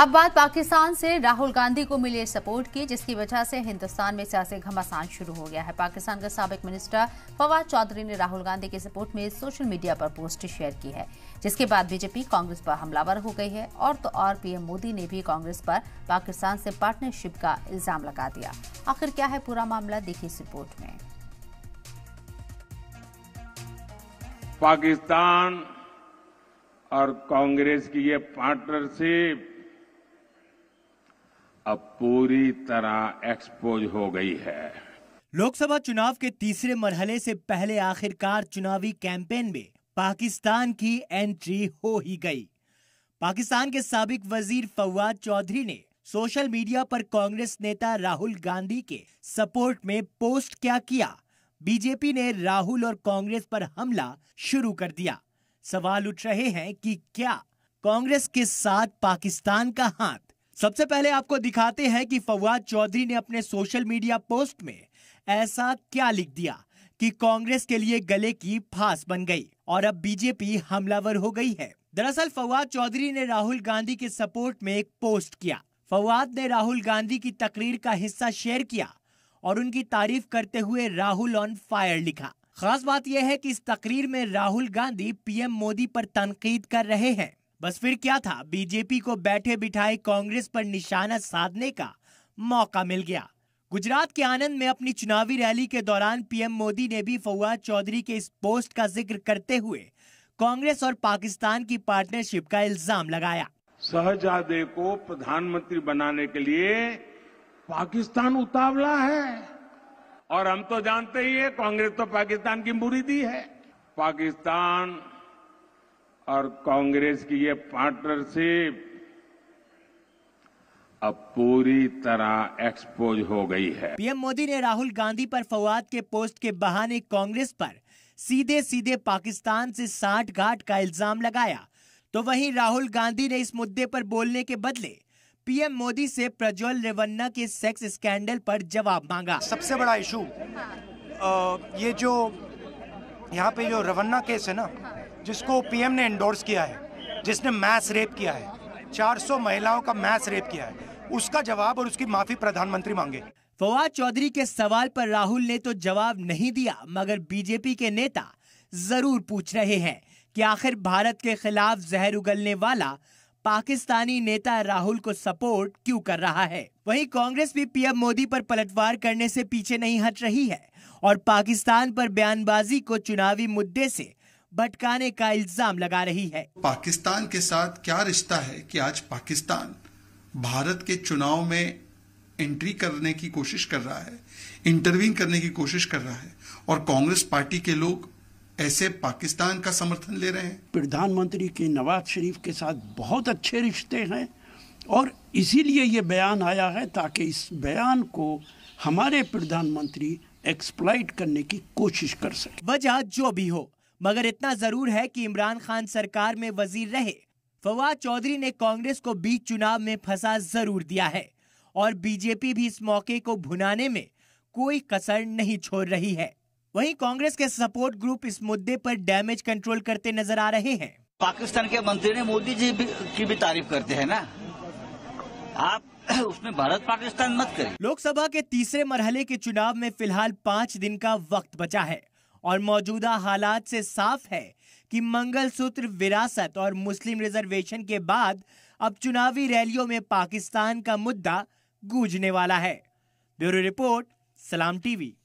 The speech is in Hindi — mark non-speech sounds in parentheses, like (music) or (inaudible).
अब बात पाकिस्तान से राहुल गांधी को मिले सपोर्ट की जिसकी वजह से हिंदुस्तान में सियासी घमासान शुरू हो गया है पाकिस्तान के सबक मिनिस्टर फवाद चौधरी ने राहुल गांधी के सपोर्ट में सोशल मीडिया पर पोस्ट शेयर की है जिसके बाद बीजेपी कांग्रेस पर हमलावर हो गई है और तो और पीएम मोदी ने भी कांग्रेस पर पाकिस्तान से पार्टनरशिप का इल्जाम लगा दिया आखिर क्या है पूरा मामला देखिए इस रिपोर्ट में पाकिस्तान और कांग्रेस की ये पार्टनरशिप अब पूरी तरह एक्सपोज हो गई है लोकसभा चुनाव के तीसरे मरहले से पहले आखिरकार चुनावी कैंपेन में पाकिस्तान की एंट्री हो ही गई पाकिस्तान के सबक वजीर फवाद चौधरी ने सोशल मीडिया पर कांग्रेस नेता राहुल गांधी के सपोर्ट में पोस्ट क्या किया बीजेपी ने राहुल और कांग्रेस पर हमला शुरू कर दिया सवाल उठ रहे हैं कि क्या कांग्रेस के साथ पाकिस्तान का हाथ सबसे पहले आपको दिखाते हैं कि फवाद चौधरी ने अपने सोशल मीडिया पोस्ट में ऐसा क्या लिख दिया कि कांग्रेस के लिए गले की फांस बन गई और अब बीजेपी हमलावर हो गई है दरअसल फवाद चौधरी ने राहुल गांधी के सपोर्ट में एक पोस्ट किया फवाद ने राहुल गांधी की तकरीर का हिस्सा शेयर किया और उनकी तारीफ करते हुए राहुल ऑन फायर लिखा खास बात यह है कि इस तकरीर में राहुल गांधी पीएम मोदी पर तनकीद कर रहे हैं बस फिर क्या था बीजेपी को बैठे बिठाए कांग्रेस पर निशाना साधने का मौका मिल गया गुजरात के आनंद में अपनी चुनावी रैली के दौरान पीएम मोदी ने भी फवाद चौधरी के इस पोस्ट का जिक्र करते हुए कांग्रेस और पाकिस्तान की पार्टनरशिप का इल्जाम लगाया सहजादे को प्रधानमंत्री बनाने के लिए पाकिस्तान उतावला है और हम तो जानते ही है कांग्रेस तो पाकिस्तान की मुरीदी है पाकिस्तान और कांग्रेस की ये पार्टनरशिप अब पूरी तरह एक्सपोज हो गई है पीएम मोदी ने राहुल गांधी पर फवाद के पोस्ट के बहाने कांग्रेस पर सीधे सीधे पाकिस्तान से साठ घाट का इल्जाम लगाया तो वहीं राहुल गांधी ने इस मुद्दे पर बोलने के बदले पीएम मोदी से प्रज्वल रेवन्ना के सेक्स स्कैंडल पर जवाब मांगा सबसे बड़ा इशू ये जो यहाँ पे जो रवन्ना केस है ना जिसको पीएम ने इंडोर्स किया है जिसने मैस रेप किया है 400 महिलाओं का मैस रेप किया है उसका जवाब और उसकी माफी प्रधानमंत्री मांगे फवाद चौधरी के सवाल पर राहुल ने तो जवाब नहीं दिया मगर बीजेपी के नेता जरूर पूछ रहे हैं कि आखिर भारत के खिलाफ जहर उगलने वाला पाकिस्तानी नेता राहुल को सपोर्ट क्यों कर रहा है वहीं कांग्रेस भी पीएम मोदी पर पलटवार करने से पीछे नहीं हट रही है और पाकिस्तान पर बयानबाजी को चुनावी मुद्दे से भटकाने का इल्जाम लगा रही है पाकिस्तान के साथ क्या रिश्ता है कि आज पाकिस्तान भारत के चुनाव में एंट्री करने की कोशिश कर रहा है इंटरवीन करने की कोशिश कर रहा है और कांग्रेस पार्टी के लोग ऐसे पाकिस्तान का समर्थन ले रहे हैं प्रधानमंत्री के नवाज शरीफ के साथ बहुत अच्छे रिश्ते हैं और इसीलिए ये बयान आया है ताकि इस बयान को हमारे प्रधानमंत्री एक्सप्लाइट करने की कोशिश कर सके वजह जो भी हो मगर इतना जरूर है कि इमरान खान सरकार में वजीर रहे फवाद चौधरी ने कांग्रेस को बीच चुनाव में फंसा जरूर दिया है और बीजेपी भी इस मौके को भुनाने में कोई कसर नहीं छोड़ रही है वहीं कांग्रेस के सपोर्ट ग्रुप इस मुद्दे पर डैमेज कंट्रोल करते नजर आ रहे हैं पाकिस्तान के मंत्री ने मोदी जी भी, की भी तारीफ करते हैं ना आप (clears throat) उसमें भारत पाकिस्तान मत करें लोकसभा के तीसरे मरहले के चुनाव में फिलहाल पाँच दिन का वक्त बचा है और मौजूदा हालात से साफ है कि मंगलसूत्र विरासत और मुस्लिम रिजर्वेशन के बाद अब चुनावी रैलियों में पाकिस्तान का मुद्दा गूंजने वाला है ब्यूरो रिपोर्ट सलाम टीवी